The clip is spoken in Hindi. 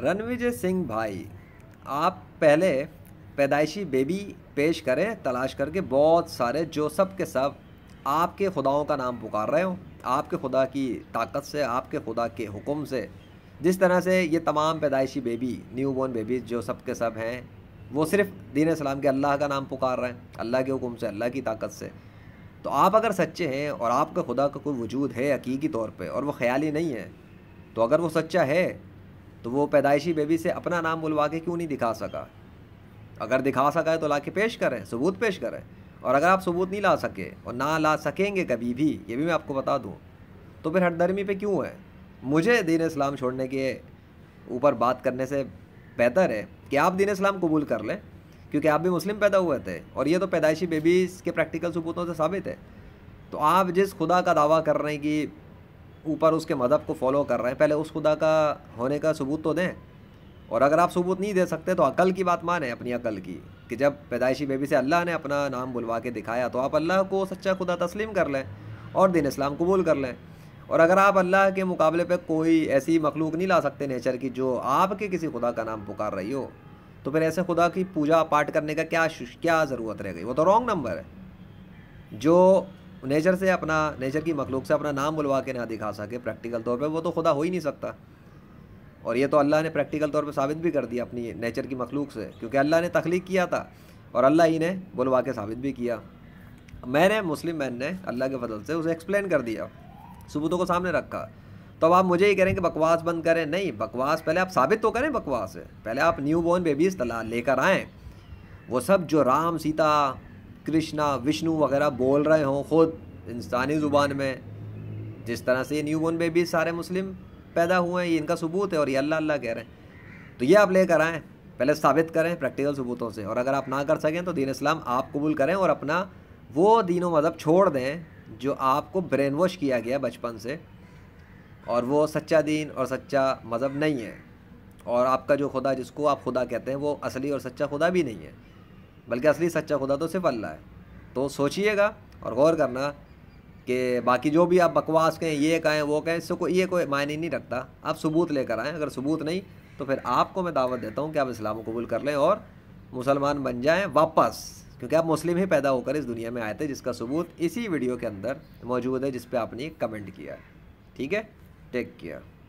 रणविजय सिंह भाई आप पहले पैदाइशी बेबी पेश करें तलाश करके बहुत सारे जो सब के सब आपके खुदाओं का नाम पुकार रहे हो आपके खुदा की ताकत से आपके खुदा के हुक्म से जिस तरह से ये तमाम पैदाइशी बेबी न्यू बॉर्न बेबी जो सब के सब हैं वो सिर्फ दीन सलाम के अल्लाह का नाम पुकार रहे हैं अल्लाह के हुक्म से अल्लाह की ताकत से तो आप अगर सच्चे हैं और आपका खुदा का कोई वजूद है हकीकी तौर पे और वो ख्याली नहीं है तो अगर वो सच्चा है तो वो पैदाइशी बेबी से अपना नाम बुलवा के क्यों नहीं दिखा सका अगर दिखा सका है तो ला के पेश करें सबूत पेश करें और अगर आप सबूत नहीं ला सके और ना ला सकेंगे कभी भी ये भी मैं आपको बता दूँ तो फिर हटदर्मी पे क्यों है मुझे दीन इस्लाम छोड़ने के ऊपर बात करने से बेहतर है कि आप दीन इस्लाम कबूल कर लें क्योंकि आप भी मुस्लिम पैदा हुए थे और ये तो पैदाइशी बेबीज़ के प्रैक्टिकल सबूतों से साबित है तो आप जिस खुदा का दावा कर रहे हैं कि ऊपर उसके मदहब को फॉलो कर रहे हैं पहले उस खुदा का होने का सबूत तो दें और अगर आप सबूत नहीं दे सकते तो अकल की बात माने अपनी अकल की कि जब पैदाइशी बेबी से अल्लाह ने अपना नाम बुलवा के दिखाया तो आप अल्लाह को सच्चा खुदा तस्लीम कर लें और दिन इस्लाम कबूल कर लें और अगर आप अल्लाह के मुकाबले पर कोई ऐसी मखलूक नहीं ला सकते नेचर की जो आपके किसी खुदा का नाम पुकार रही हो तो फिर ऐसे खुदा की पूजा पाठ करने का क्या क्या ज़रूरत रह गई वो तो रॉन्ग नंबर है जो नेचर से अपना नेचर की मखलूक से अपना नाम बुलवा के ना दिखा सके प्रैक्टिकल तौर पर वो तो खुदा हो ही नहीं सकता और ये तो अल्लाह ने प्रैक्टिकल तौर पर साबित भी कर दिया अपनी नेचर की मखलूक से क्योंकि अल्लाह ने तख्लीक किया था और अल्लाह ही ने बुलवा के साबित भी किया मैंने मुस्लिम मैन ने अल्लाह के फजल से उसे एक्सप्लेन कर दिया सबूतों को सामने रखा तो अब आप मुझे ही कह रहे हैं कि बकवास बंद करें नहीं बकवास पहले आप साबित तो करें बकवास पहले आप न्यू बॉर्न बेबीज़ तला लेकर आएँ वो सब जो राम सीता कृष्णा विष्णु वगैरह बोल रहे हों ख़ुद इंसानी ज़ुबान में जिस तरह से ये न्यू बॉर्न बेबी सारे मुस्लिम पैदा हुए हैं ये इनका सबूत है और ये अल्लाह अल्लाह कह रहे हैं तो ये आप लेकर आएँ पहले साबित करें प्रैक्टिकल सबूतों से और अगर आप ना कर सकें तो दीन इस्लाम आप कबूल करें और अपना वो दीनों मज़हब छोड़ दें जो आपको ब्रेन वॉश किया गया बचपन से और वो सच्चा दीन और सच्चा मज़हब नहीं है और आपका जो खुदा जिसको आप खुदा कहते हैं वो असली और सच्चा खुदा भी नहीं है बल्कि असली सच्चा खुदा तो सिर्फ अल्लाह है तो सोचिएगा और गौर करना कि बाकी जो भी आप बकवास कहें ये कहें वो कहें इससे कोई ये कोई मायने नहीं रखता आप सबूत लेकर आएँ अगर सबूत नहीं तो फिर आपको मैं दावत देता हूँ कि आप इस्लाम कबूल कर लें और मुसलमान बन जाएँ वापस क्योंकि आप मुस्लिम ही पैदा होकर इस दुनिया में आए थे जिसका सबूत इसी वीडियो के अंदर मौजूद है जिस पर आपने कमेंट किया है ठीक है टेक केयर